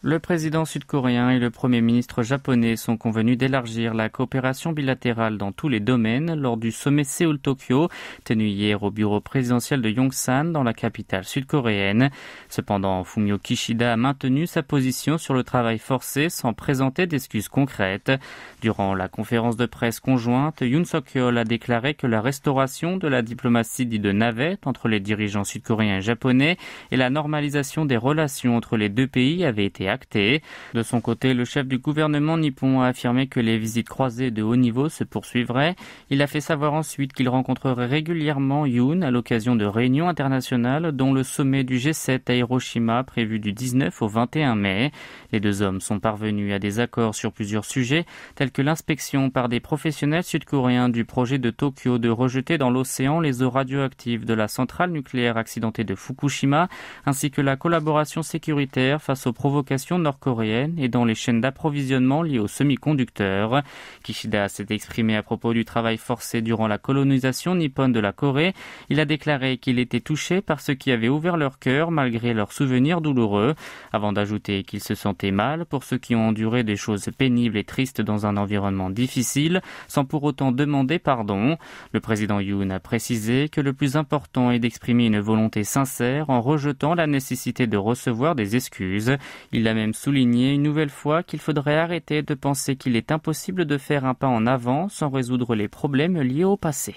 Le président sud-coréen et le premier ministre japonais sont convenus d'élargir la coopération bilatérale dans tous les domaines lors du sommet Séoul-Tokyo, tenu hier au bureau présidentiel de Yongsan dans la capitale sud-coréenne. Cependant, Fumio Kishida a maintenu sa position sur le travail forcé sans présenter d'excuses concrètes. Durant la conférence de presse conjointe, Yoon Suk-yeol a déclaré que la restauration de la diplomatie dite de navette entre les dirigeants sud-coréens et japonais et la normalisation des relations entre les deux pays avaient été de son côté, le chef du gouvernement nippon a affirmé que les visites croisées de haut niveau se poursuivraient. Il a fait savoir ensuite qu'il rencontrerait régulièrement Yoon à l'occasion de réunions internationales, dont le sommet du G7 à Hiroshima prévu du 19 au 21 mai. Les deux hommes sont parvenus à des accords sur plusieurs sujets, tels que l'inspection par des professionnels sud-coréens du projet de Tokyo de rejeter dans l'océan les eaux radioactives de la centrale nucléaire accidentée de Fukushima, ainsi que la collaboration sécuritaire face aux provocations nord-coréenne et dans les chaînes d'approvisionnement liées aux semi-conducteurs. Kishida s'est exprimé à propos du travail forcé durant la colonisation nippone de la Corée. Il a déclaré qu'il était touché par ceux qui avaient ouvert leur cœur malgré leurs souvenirs douloureux, avant d'ajouter qu'il se sentait mal pour ceux qui ont enduré des choses pénibles et tristes dans un environnement difficile, sans pour autant demander pardon. Le président Yoon a précisé que le plus important est d'exprimer une volonté sincère en rejetant la nécessité de recevoir des excuses. Il a il a même souligné une nouvelle fois qu'il faudrait arrêter de penser qu'il est impossible de faire un pas en avant sans résoudre les problèmes liés au passé.